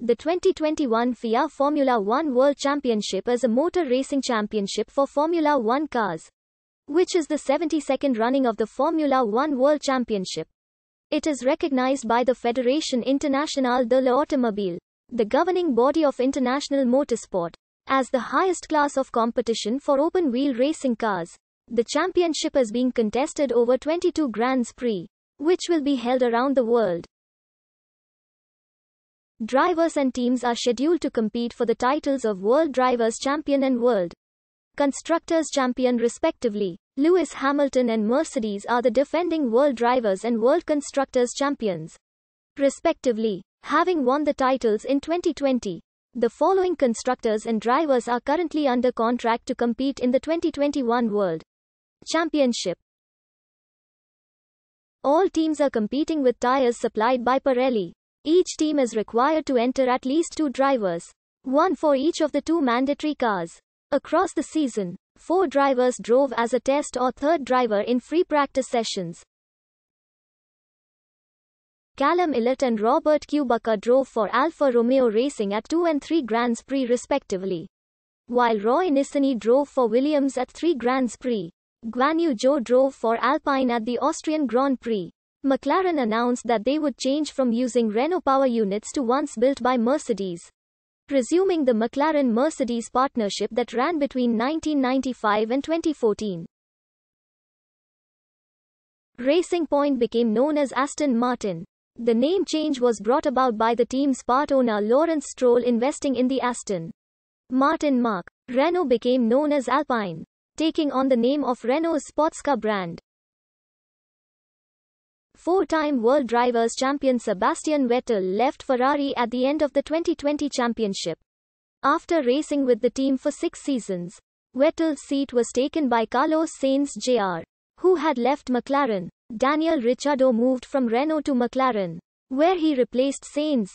The 2021 FIA Formula One World Championship is a motor racing championship for Formula One cars, which is the 72nd running of the Formula One World Championship. It is recognized by the Fédération Internationale de l'Automobile, the governing body of international motorsport, as the highest class of competition for open wheel racing cars. The championship is being contested over 22 Grands Prix, which will be held around the world. Drivers and teams are scheduled to compete for the titles of World Drivers Champion and World Constructors Champion respectively. Lewis Hamilton and Mercedes are the defending World Drivers and World Constructors Champions respectively, having won the titles in 2020. The following constructors and drivers are currently under contract to compete in the 2021 World Championship. All teams are competing with tires supplied by Pirelli. Each team is required to enter at least two drivers, one for each of the two mandatory cars. Across the season, four drivers drove as a test or third driver in free practice sessions. Callum Illett and Robert Kubica drove for Alfa Romeo Racing at 2 and 3 Grands Prix respectively. While Roy Nissany drove for Williams at 3 Grands Prix. Guan Yu Zhou drove for Alpine at the Austrian Grand Prix. McLaren announced that they would change from using Renault power units to ones built by Mercedes. Resuming the McLaren Mercedes partnership that ran between 1995 and 2014. Racing Point became known as Aston Martin. The name change was brought about by the team's part owner Lawrence Stroll investing in the Aston Martin mark. Renault became known as Alpine, taking on the name of Renault's sports car brand. Four-time World Drivers' Champion Sebastian Vettel left Ferrari at the end of the 2020 championship. After racing with the team for six seasons, Vettel's seat was taken by Carlos Sainz Jr., who had left McLaren. Daniel Ricciardo moved from Renault to McLaren, where he replaced Sainz.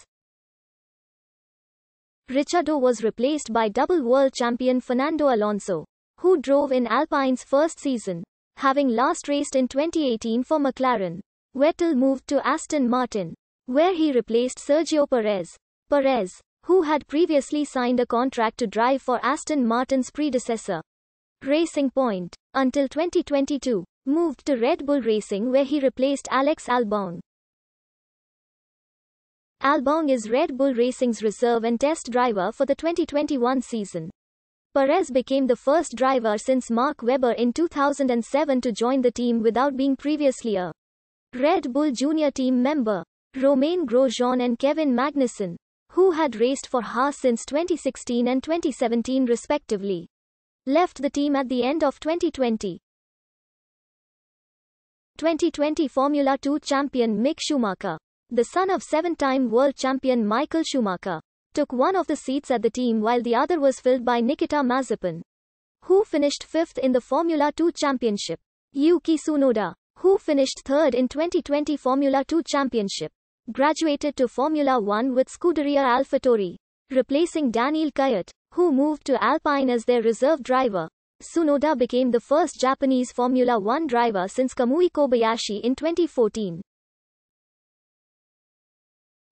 Ricciardo was replaced by double world champion Fernando Alonso, who drove in Alpine's first season, having last raced in 2018 for McLaren. Vettel moved to Aston Martin, where he replaced Sergio Perez. Perez, who had previously signed a contract to drive for Aston Martin's predecessor, Racing Point, until 2022, moved to Red Bull Racing where he replaced Alex Albon. Albon is Red Bull Racing's reserve and test driver for the 2021 season. Perez became the first driver since Mark Webber in 2007 to join the team without being previously a Red Bull junior team member, Romain Grosjean and Kevin Magnussen, who had raced for Haas since 2016 and 2017 respectively, left the team at the end of 2020. 2020 Formula 2 champion Mick Schumacher, the son of seven-time world champion Michael Schumacher, took one of the seats at the team while the other was filled by Nikita Mazepin, who finished fifth in the Formula 2 championship. Yuki Tsunoda, who finished third in 2020 Formula 2 Championship, graduated to Formula 1 with Scuderia AlphaTauri, replacing Daniel Kayat, who moved to Alpine as their reserve driver. Tsunoda became the first Japanese Formula 1 driver since Kamui Kobayashi in 2014.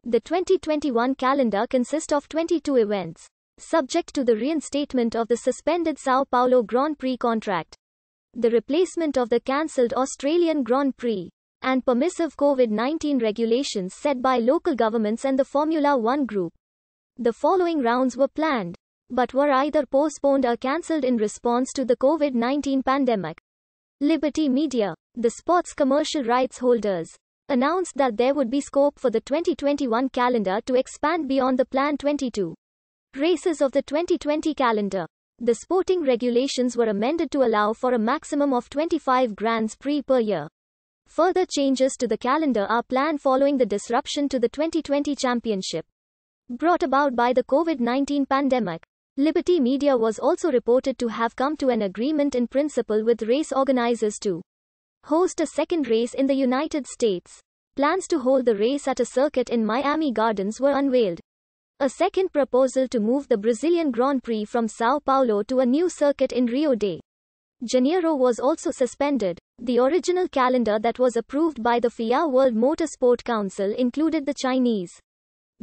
The 2021 calendar consists of 22 events, subject to the reinstatement of the suspended Sao Paulo Grand Prix contract the replacement of the cancelled Australian Grand Prix, and permissive COVID 19 regulations set by local governments and the Formula One Group. The following rounds were planned, but were either postponed or cancelled in response to the COVID 19 pandemic. Liberty Media, the sports commercial rights holders, announced that there would be scope for the 2021 calendar to expand beyond the planned 22 races of the 2020 calendar. The sporting regulations were amended to allow for a maximum of 25 Grands Prix per year. Further changes to the calendar are planned following the disruption to the 2020 championship brought about by the COVID-19 pandemic. Liberty Media was also reported to have come to an agreement in principle with race organizers to host a second race in the United States. Plans to hold the race at a circuit in Miami Gardens were unveiled. A second proposal to move the Brazilian Grand Prix from Sao Paulo to a new circuit in Rio de Janeiro was also suspended. The original calendar that was approved by the FIA World Motorsport Council included the Chinese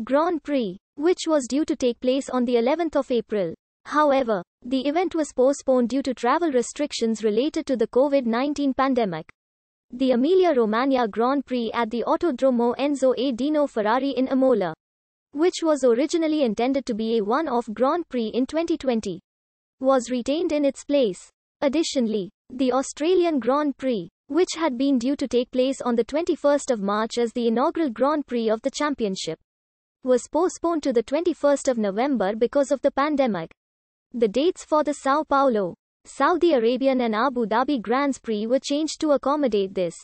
Grand Prix, which was due to take place on the 11th of April. However, the event was postponed due to travel restrictions related to the COVID-19 pandemic. The Emilia-Romagna Grand Prix at the Autodromo Enzo A. Dino Ferrari in Imola, which was originally intended to be a one-off Grand Prix in 2020, was retained in its place. Additionally, the Australian Grand Prix, which had been due to take place on the 21st of March as the inaugural Grand Prix of the championship, was postponed to the 21st of November because of the pandemic. The dates for the Sao Paulo, Saudi Arabian and Abu Dhabi Grand Prix were changed to accommodate this.